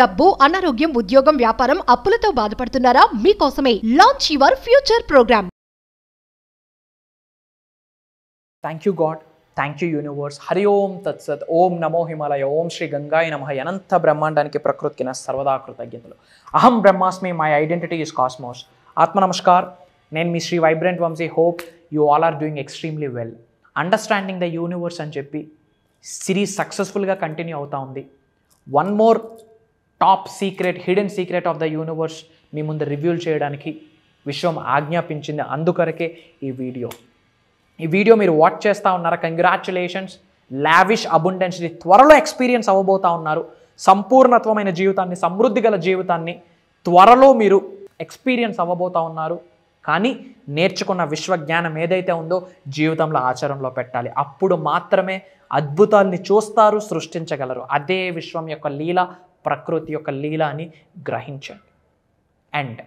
డబ్బు అనారోగ్యం ఉద్యోగం వ్యాపారం అప్పులతో బాధపడుతున్నారా మీకోసమే launch your future program thank you God thank you universe హరి ఓం తత్సత్ ఓం నమో హిమాలయ ఓం శ్రీ గంగాయ నమ అనంత బ్రహ్మాండానికి ప్రకృతికి నా సర్వదా కృతజ్ఞతలు అహం బ్రహ్మాస్మి మై ఐడెంటిటీ ఇస్ కాస్మోస్ ఆత్మ నమస్కార్ నేను మీ Shri vibrant Vamshi hope you all are doing extremely well understanding the universe అని చెప్పి సిరీస్ సక్సెస్ఫుల్గా కంటిన్యూ అవుతా ఉంది one more top secret hidden secret of the universe మీ ముందు రివ్యూల్ చేయడానికి విశ్వం ఆజ్ఞాపించింది అందుకొరకే ఈ వీడియో ఈ వీడియో మీరు వాచ్ చేస్తూ ఉన్నారు కంగ్రాచులేషన్స్ లావిష్ అబుండెన్స్ని త్వరలో ఎక్స్పీరియన్స్ అవ్వబోతా ఉన్నారు సంపూర్ణత్వమైన జీవితాన్ని సమృద్ధి గల జీవితాన్ని త్వరలో మీరు ఎక్స్పీరియన్స్ అవ్వబోతూ ఉన్నారు కానీ నేర్చుకున్న విశ్వజ్ఞానం ఏదైతే ఉందో జీవితంలో ఆచరణలో పెట్టాలి అప్పుడు మాత్రమే అద్భుతాల్ని చూస్తారు సృష్టించగలరు అదే విశ్వం యొక్క లీల ప్రకృతి యొక్క లీల అని గ్రహించండి అండ్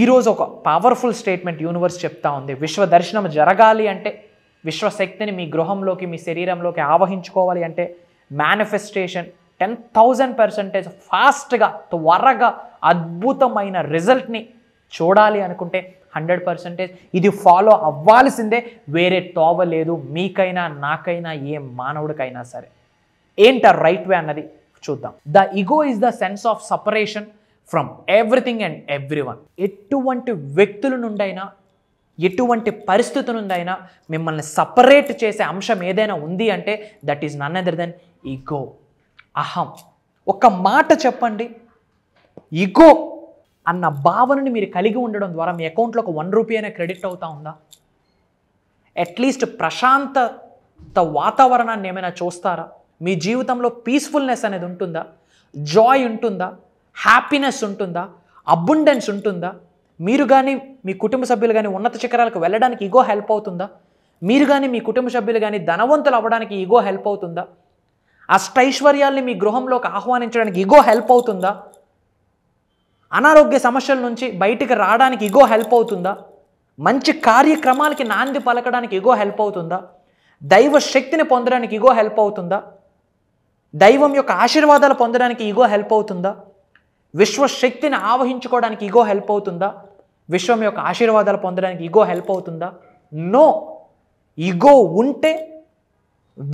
ఈరోజు ఒక పవర్ఫుల్ స్టేట్మెంట్ యూనివర్స్ చెప్తా ఉంది విశ్వ దర్శనం జరగాలి అంటే విశ్వశక్తిని మీ గృహంలోకి మీ శరీరంలోకి ఆవహించుకోవాలి అంటే మేనిఫెస్టేషన్ టెన్ థౌజండ్ పర్సెంటేజ్ ఫాస్ట్గా త్వరగా అద్భుతమైన రిజల్ట్ని చూడాలి అనుకుంటే హండ్రెడ్ పర్సెంటేజ్ ఇది ఫాలో అవ్వాల్సిందే వేరే తోవ లేదు మీకైనా నాకైనా ఏ మానవుడికైనా సరే ఏంట రైట్ వే అన్నది చూద్దాం the ego is the sense of separation from everything and everyone ఎటువంటి వ్యక్తుల నుండైనా ఎటువంటి పరిస్థితుల నుండైనా మిమ్మల్ని సపరేట్ చేసే అంశం ఏదైనా ఉంది అంటే that is none other than ego అహం ఒక మాట చెప్పండి ఈగో అన్న భావనని మీరు కలిగి ఉండడం ద్వారా మీ అకౌంట్లో ఒక వన్ రూపీ అయినా క్రెడిట్ అవుతా ఉందా అట్లీస్ట్ ప్రశాంతత వాతావరణాన్ని ఏమైనా చూస్తారా మీ జీవితంలో పీస్ఫుల్నెస్ అనేది ఉంటుందా జాయ్ ఉంటుందా హ్యాపీనెస్ ఉంటుందా అబుండెన్స్ ఉంటుందా మీరు కానీ మీ కుటుంబ సభ్యులు కానీ ఉన్నత శిఖరాలకు వెళ్ళడానికి ఈగో హెల్ప్ అవుతుందా మీరు కానీ మీ కుటుంబ సభ్యులు కానీ ధనవంతులు అవ్వడానికి ఈగో హెల్ప్ అవుతుందా అష్టైశ్వర్యాల్ని మీ గృహంలోకి ఆహ్వానించడానికి ఈగో హెల్ప్ అవుతుందా అనారోగ్య సమస్యల నుంచి బయటికి రావడానికి ఈగో హెల్ప్ అవుతుందా మంచి కార్యక్రమాలకి నాంది పలకడానికి ఈగో హెల్ప్ అవుతుందా దైవ శక్తిని పొందడానికి ఈగో హెల్ప్ అవుతుందా దైవం యొక్క ఆశీర్వాదాలు పొందడానికి ఈగో హెల్ప్ అవుతుందా విశ్వశక్తిని ఆవహించుకోవడానికి ఈగో హెల్ప్ అవుతుందా విశ్వం యొక్క ఆశీర్వాదాలు పొందడానికి ఈగో హెల్ప్ అవుతుందా నో ఈగో ఉంటే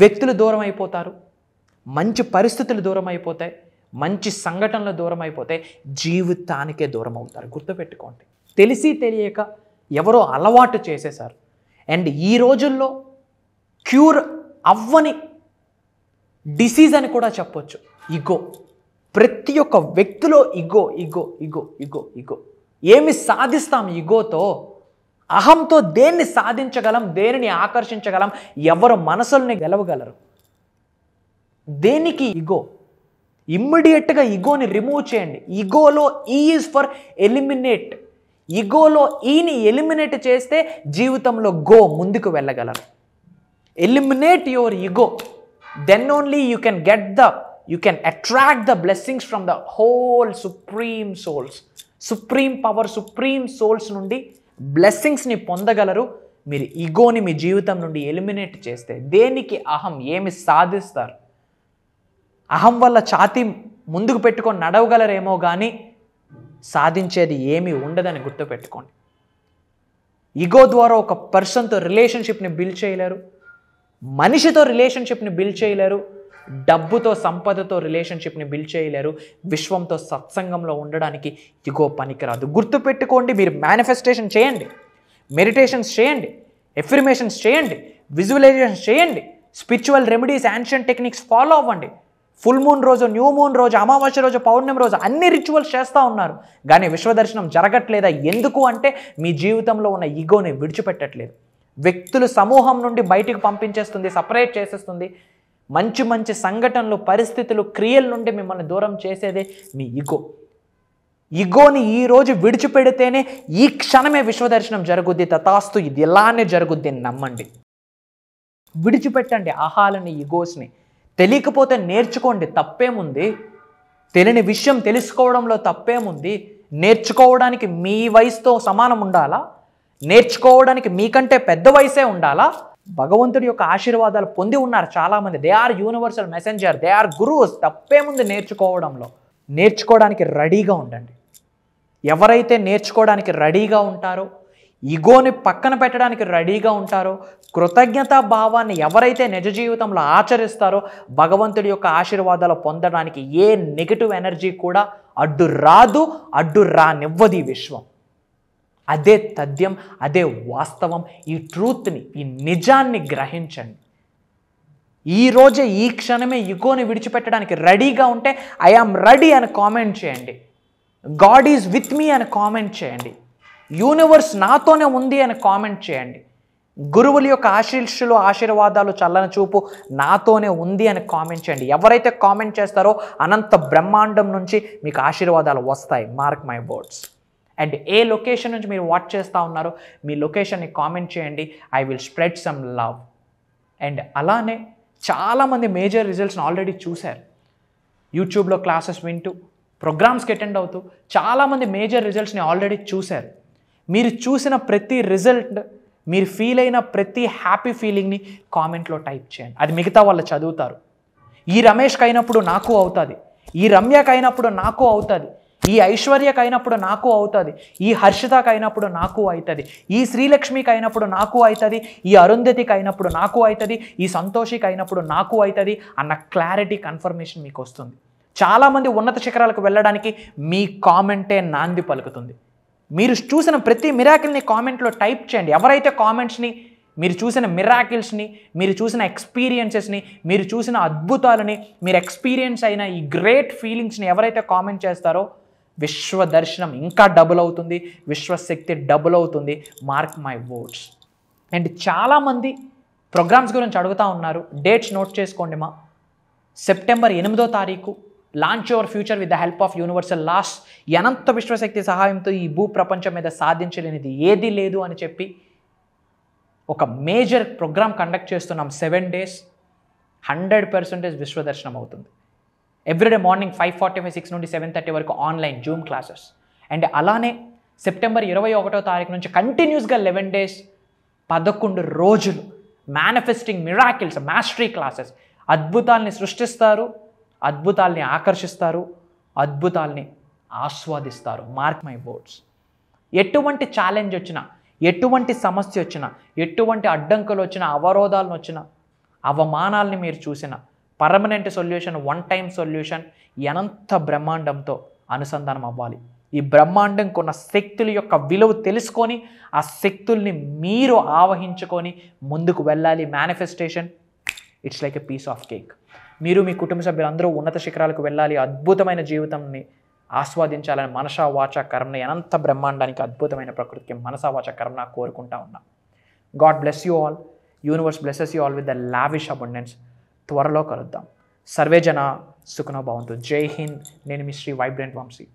వ్యక్తులు దూరం అయిపోతారు మంచి పరిస్థితులు దూరం అయిపోతాయి మంచి సంఘటనలు దూరం అయిపోతే జీవితానికే దూరం అవుతారు గుర్తుపెట్టుకోండి తెలిసి తెలియక ఎవరో అలవాటు చేసేసారు అండ్ ఈ రోజుల్లో క్యూర్ అవ్వని డిసీజ్ అని కూడా చెప్పొచ్చు ఇగో ప్రతి ఒక్క వ్యక్తిలో ఇగో ఇగో ఇగో ఇగో ఇగో ఏమి సాధిస్తాం ఇగోతో అహంతో దేన్ని సాధించగలం దేనిని ఆకర్షించగలం ఎవరు మనసుల్ని గెలవగలరు దేనికి ఇగో ఇమ్మీడియట్గా ఇగోని రిమూవ్ చేయండి ఇగోలో ఈ ఈజ్ ఫర్ ఎలిమినేట్ ఇగోలో ఈని ఎలిమినేట్ చేస్తే జీవితంలో గో ముందుకు వెళ్ళగలరు eliminate your ego then only you can get the you can attract the blessings from the whole supreme souls supreme power supreme souls నుండి బ్లెస్సింగ్స్ని పొందగలరు మీరు ఈగోని మీ జీవితం నుండి ఎలిమినేట్ చేస్తే దేనికి అహం ఏమి సాధిస్తారు అహం వల్ల ఛాతి ముందుకు పెట్టుకొని నడవగలరేమో కానీ సాధించేది ఏమీ ఉండదని గుర్తుపెట్టుకోండి ఈగో ద్వారా ఒక పర్సన్తో రిలేషన్షిప్ని బిల్డ్ చేయలేరు మనిషితో రిలేషన్షిప్ని బిల్డ్ చేయలేరు డబ్బుతో సంపదతో రిలేషన్షిప్ని బిల్డ్ చేయలేరు విశ్వంతో సత్సంగంలో ఉండడానికి ఇగో పనికిరాదు గుర్తుపెట్టుకోండి మీరు మేనిఫెస్టేషన్ చేయండి మెడిటేషన్స్ చేయండి ఎఫిర్మేషన్స్ చేయండి విజువలైజేషన్స్ చేయండి spiritual remedies ancient techniques follow అవ్వండి ఫుల్ మూన్ రోజు న్యూ మూన్ రోజు అమావాస్య రోజు పౌర్ణమి రోజు అన్ని రిచువల్స్ చేస్తూ ఉన్నారు కానీ విశ్వదర్శనం జరగట్లేదా ఎందుకు అంటే మీ జీవితంలో ఉన్న ఈగోని విడిచిపెట్టట్లేదు వ్యక్తుల సమూహం నుండి బయటికి పంపించేస్తుంది సపరేట్ చేసేస్తుంది మంచి మంచి సంఘటనలు పరిస్థితులు క్రియల నుండి మిమ్మల్ని దూరం చేసేదే మీ ఇగో ఇగోని ఈరోజు విడిచిపెడితేనే ఈ క్షణమే విశ్వదర్శనం జరుగుద్ది తథాస్తు ఇది ఇలానే జరుగుద్ది నమ్మండి విడిచిపెట్టండి ఆహాలని ఇగోస్ని తెలియకపోతే నేర్చుకోండి తప్పేముంది తెలియని విషయం తెలుసుకోవడంలో తప్పేముంది నేర్చుకోవడానికి మీ వయసుతో సమానం ఉండాలా నేర్చుకోవడానికి మీకంటే పెద్ద వయసే ఉండాలా భగవంతుడి యొక్క ఆశీర్వాదాలు పొంది ఉన్నారు చాలామంది they are universal messenger they are తప్పే ముందు నేర్చుకోవడంలో నేర్చుకోవడానికి రెడీగా ఉండండి ఎవరైతే నేర్చుకోవడానికి రెడీగా ఉంటారో ఇగోని పక్కన పెట్టడానికి రెడీగా ఉంటారో కృతజ్ఞతా భావాన్ని ఎవరైతే నిజ జీవితంలో ఆచరిస్తారో భగవంతుడి యొక్క ఆశీర్వాదాలు పొందడానికి ఏ నెగిటివ్ ఎనర్జీ కూడా అడ్డు రాదు అడ్డు రానివ్వదు విశ్వం అదే తథ్యం అదే వాస్తవం ఈ ట్రూత్ని ఈ నిజాన్ని గ్రహించండి ఈరోజే ఈ క్షణమే ఇగోని విడిచిపెట్టడానికి రెడీగా ఉంటే ఐ ఆమ్ రెడీ అని కామెంట్ చేయండి గాడ్ ఈజ్ విత్ మీ అని కామెంట్ చేయండి యూనివర్స్ నాతోనే ఉంది అని కామెంట్ చేయండి గురువుల యొక్క ఆశీర్షులు ఆశీర్వాదాలు చల్లని చూపు నాతోనే ఉంది అని కామెంట్ చేయండి ఎవరైతే కామెంట్ చేస్తారో అనంత బ్రహ్మాండం నుంచి మీకు ఆశీర్వాదాలు వస్తాయి మార్క్ మై బోర్డ్స్ అండ్ ఏ లొకేషన్ నుంచి మీరు వాచ్ చేస్తూ ఉన్నారో మీ లొకేషన్ని కామెంట్ చేయండి I will spread some love and అలానే చాలామంది మేజర్ రిజల్ట్స్ని ఆల్రెడీ చూశారు యూట్యూబ్లో క్లాసెస్ వింటూ ప్రోగ్రామ్స్కి అటెండ్ అవుతూ చాలామంది మేజర్ రిజల్ట్స్ని ఆల్రెడీ చూశారు మీరు చూసిన ప్రతి రిజల్ట్ మీరు ఫీల్ అయిన ప్రతి హ్యాపీ ఫీలింగ్ని కామెంట్లో టైప్ చేయండి అది మిగతా వాళ్ళు చదువుతారు ఈ రమేష్కి అయినప్పుడు నాకు అవుతుంది ఈ రమ్యకైనప్పుడు నాకు అవుతుంది ఈ ఐశ్వర్యకు అయినప్పుడు నాకు అవుతుంది ఈ హర్షితకు అయినప్పుడు నాకు అవుతుంది ఈ శ్రీలక్ష్మికి అయినప్పుడు నాకు అవుతుంది ఈ అరుంధతికి అయినప్పుడు నాకు అవుతుంది ఈ సంతోషికి అయినప్పుడు నాకు అవుతుంది అన్న క్లారిటీ కన్ఫర్మేషన్ మీకు వస్తుంది చాలామంది ఉన్నత శిఖరాలకు వెళ్ళడానికి మీ కామెంటే నాంది పలుకుతుంది మీరు చూసిన ప్రతి మిరాకిల్ని కామెంట్లో టైప్ చేయండి ఎవరైతే కామెంట్స్ని మీరు చూసిన మిరాకిల్స్ని మీరు చూసిన ఎక్స్పీరియన్సెస్ని మీరు చూసిన అద్భుతాలని మీరు ఎక్స్పీరియన్స్ అయిన ఈ గ్రేట్ ఫీలింగ్స్ని ఎవరైతే కామెంట్ చేస్తారో విశ్వ దర్శనం ఇంకా డబుల్ అవుతుంది విశ్వశక్తి డబుల్ అవుతుంది మార్క్ మై వర్డ్స్ అండ్ చాలామంది ప్రోగ్రామ్స్ గురించి అడుగుతూ ఉన్నారు డేట్స్ నోట్ చేసుకోండి మా సెప్టెంబర్ ఎనిమిదో తారీఖు launch your future with the help of universal laws ఎనంత విశ్వశక్తి సహాయంతో ఈ భూ ప్రపంచం మీద సాధించలేనిది ఏది లేదు అని చెప్పి ఒక మేజర్ ప్రోగ్రామ్ కండక్ట్ చేస్తున్నాం సెవెన్ డేస్ హండ్రెడ్ పర్సెంటేజ్ విశ్వదర్శనం అవుతుంది everyday morning five forty five six నుండి సెవెన్ థర్టీ వరకు ఆన్లైన్ జూమ్ క్లాసెస్ అండ్ అలానే సెప్టెంబర్ ఇరవై ఒకటో తారీఖు నుంచి కంటిన్యూస్గా లెవెన్ డేస్ పదకొండు రోజులు మేనిఫెస్టింగ్ మిరాకిల్స్ మాస్టరీ క్లాసెస్ అద్భుతాల్ని సృష్టిస్తారు అద్భుతాల్ని ఆకర్షిస్తారు అద్భుతాల్ని ఆస్వాదిస్తారు మార్క్ మై బోర్డ్స్ ఎటువంటి ఛాలెంజ్ వచ్చినా ఎటువంటి సమస్య వచ్చినా ఎటువంటి అడ్డంకులు వచ్చినా అవరోధాలను వచ్చినా అవమానాల్ని మీరు చూసినా permanent solution one time solution ఎనంత బ్రహ్మాండంతో అనుసంధానం అవ్వాలి ఈ బ్రహ్మాండం కొన్న శక్తుల యొక్క విలువ తెలుసుకొని ఆ శక్తుల్ని మీరు ఆవహించుకొని ముందుకు వెళ్ళాలి manifestation it's like a piece of cake మీరు మీ కుటుంబ సభ్యులందరూ ఉన్నత శిఖరాలకు వెళ్ళాలి అద్భుతమైన జీవితంని ఆస్వాదించాలని మనసా వాచ కర్మ ఎనంత బ్రహ్మాండానికి అద్భుతమైన ప్రకృతికి మనసా వాచ కర్మ కోరుకుంటా ఉన్నా God bless you all universe blesses you all with the lavish abundance త్వరలో కలుద్దాం సర్వేజన సుఖనో భవంతు జై హింద్ నేను మీ శ్రీ వైబ్రెంట్ వంశీ